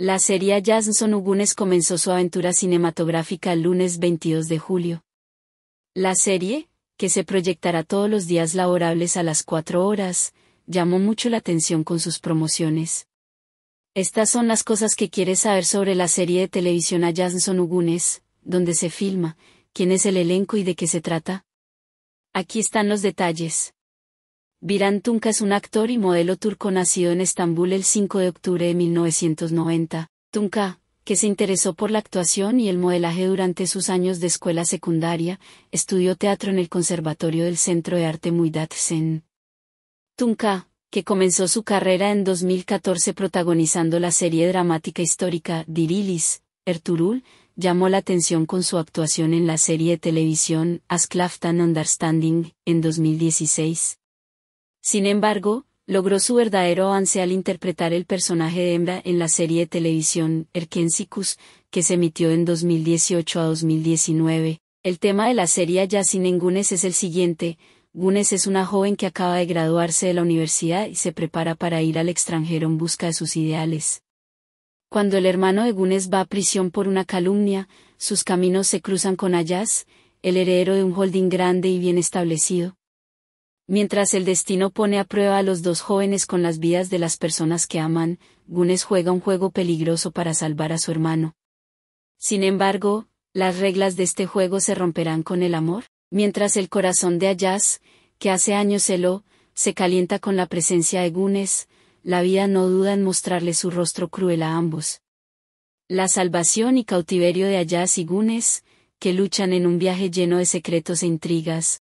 La serie Jason Ugunes comenzó su aventura cinematográfica el lunes 22 de julio. La serie, que se proyectará todos los días laborables a las cuatro horas, llamó mucho la atención con sus promociones. Estas son las cosas que quieres saber sobre la serie de televisión a Jason Ugunes, donde se filma, quién es el elenco y de qué se trata. Aquí están los detalles. Biran Tunka es un actor y modelo turco nacido en Estambul el 5 de octubre de 1990. Tunka, que se interesó por la actuación y el modelaje durante sus años de escuela secundaria, estudió teatro en el Conservatorio del Centro de Arte Muidat Sen. Tunka, que comenzó su carrera en 2014 protagonizando la serie dramática histórica Dirilis, Erturul, llamó la atención con su actuación en la serie de televisión Asklaftan Understanding, en 2016. Sin embargo, logró su verdadero avance al interpretar el personaje de Hembra en la serie de televisión Erkensicus, que se emitió en 2018 a 2019. El tema de la serie Ya sin Engunes es el siguiente. Gunes es una joven que acaba de graduarse de la universidad y se prepara para ir al extranjero en busca de sus ideales. Cuando el hermano de Gunes va a prisión por una calumnia, sus caminos se cruzan con Ayaz, el heredero de un holding grande y bien establecido Mientras el destino pone a prueba a los dos jóvenes con las vidas de las personas que aman, Gunes juega un juego peligroso para salvar a su hermano. Sin embargo, las reglas de este juego se romperán con el amor, mientras el corazón de Ayaz, que hace años celó, se calienta con la presencia de Gunes, la vida no duda en mostrarle su rostro cruel a ambos. La salvación y cautiverio de Ayaz y Gunes, que luchan en un viaje lleno de secretos e intrigas,